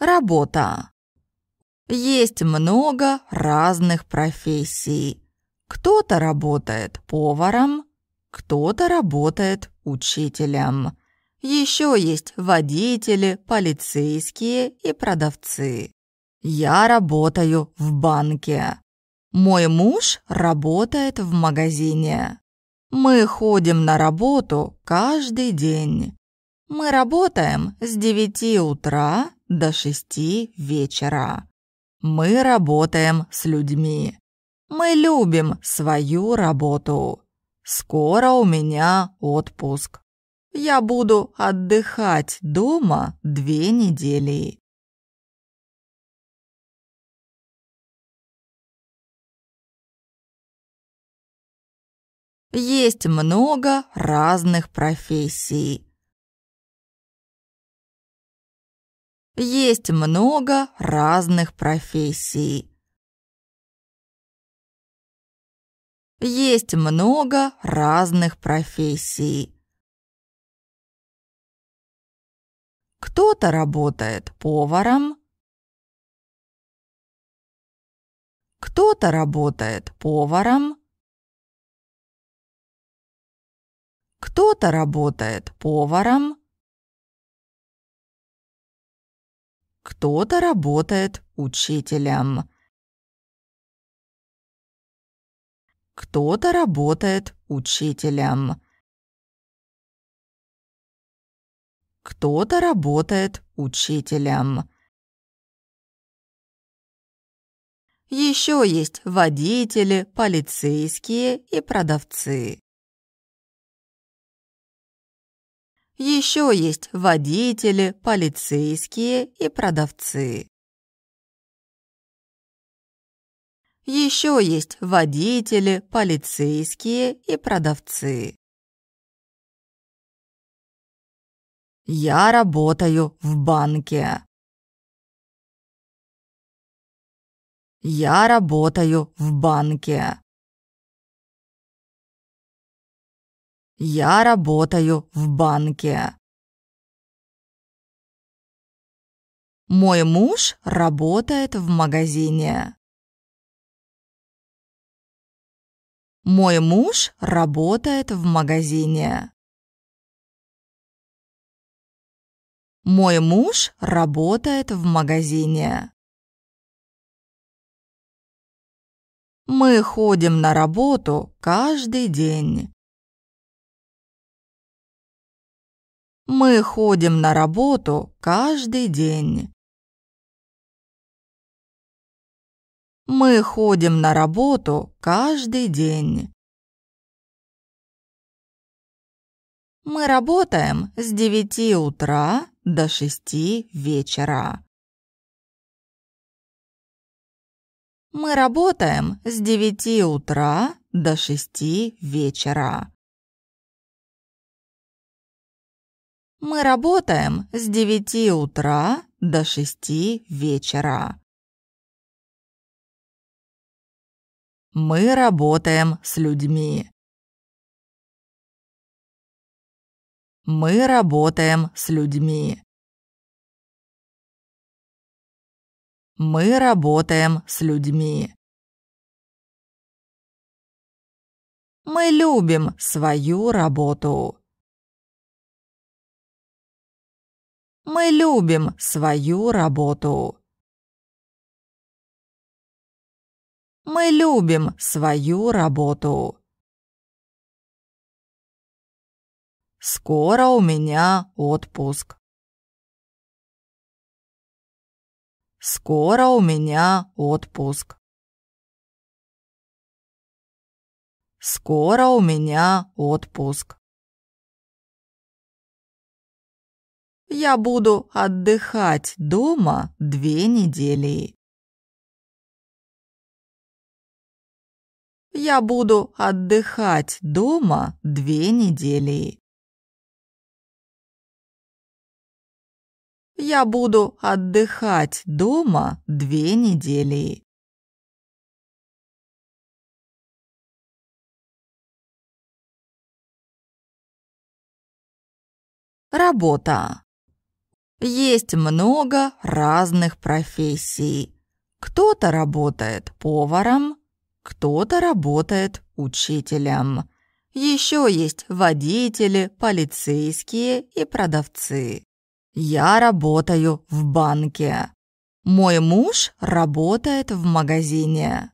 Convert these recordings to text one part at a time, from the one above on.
Работа. Есть много разных профессий. Кто-то работает поваром, кто-то работает учителем. Еще есть водители, полицейские и продавцы. Я работаю в банке. Мой муж работает в магазине. Мы ходим на работу каждый день. Мы работаем с 9 утра до 6 вечера. Мы работаем с людьми. Мы любим свою работу. Скоро у меня отпуск. Я буду отдыхать дома две недели. Есть много разных профессий. есть много разных профессий. Есть много разных профессий. Кто-то работает поваром, кто-то работает поваром, кто-то работает поваром, кто-то работает учителем. Кто-то работает учителем. Кто-то работает учителем. Еще есть водители, полицейские и продавцы. Еще есть водители, полицейские и продавцы. Еще есть водители, полицейские и продавцы. Я работаю в банке. Я работаю в банке. Я работаю в банке. Мой муж работает в магазине. Мой муж работает в магазине. Мой муж работает в магазине. Мы ходим на работу каждый день. Мы ходим на работу каждый день. Мы ходим на работу каждый день. Мы работаем с 9 утра до 6 вечера. Мы работаем с 9 утра до 6 вечера. Мы работаем с 9 утра до 6 вечера. Мы работаем с людьми. Мы работаем с людьми. Мы работаем с людьми. Мы любим свою работу. Мы любим свою работу. Мы любим свою работу. Скоро у меня отпуск. Скоро у меня отпуск. Скоро у меня отпуск. Я буду отдыхать дома две недели. Я буду отдыхать дома две недели. Я буду отдыхать дома две недели. Работа есть много разных профессий. Кто-то работает поваром, кто-то работает учителем. Еще есть водители, полицейские и продавцы. Я работаю в банке. Мой муж работает в магазине.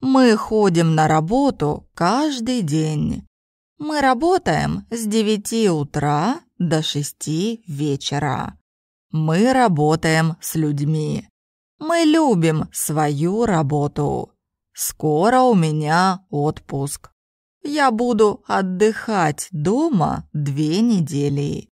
Мы ходим на работу каждый день. Мы работаем с 9 утра до 6 вечера. Мы работаем с людьми. Мы любим свою работу. Скоро у меня отпуск. Я буду отдыхать дома две недели.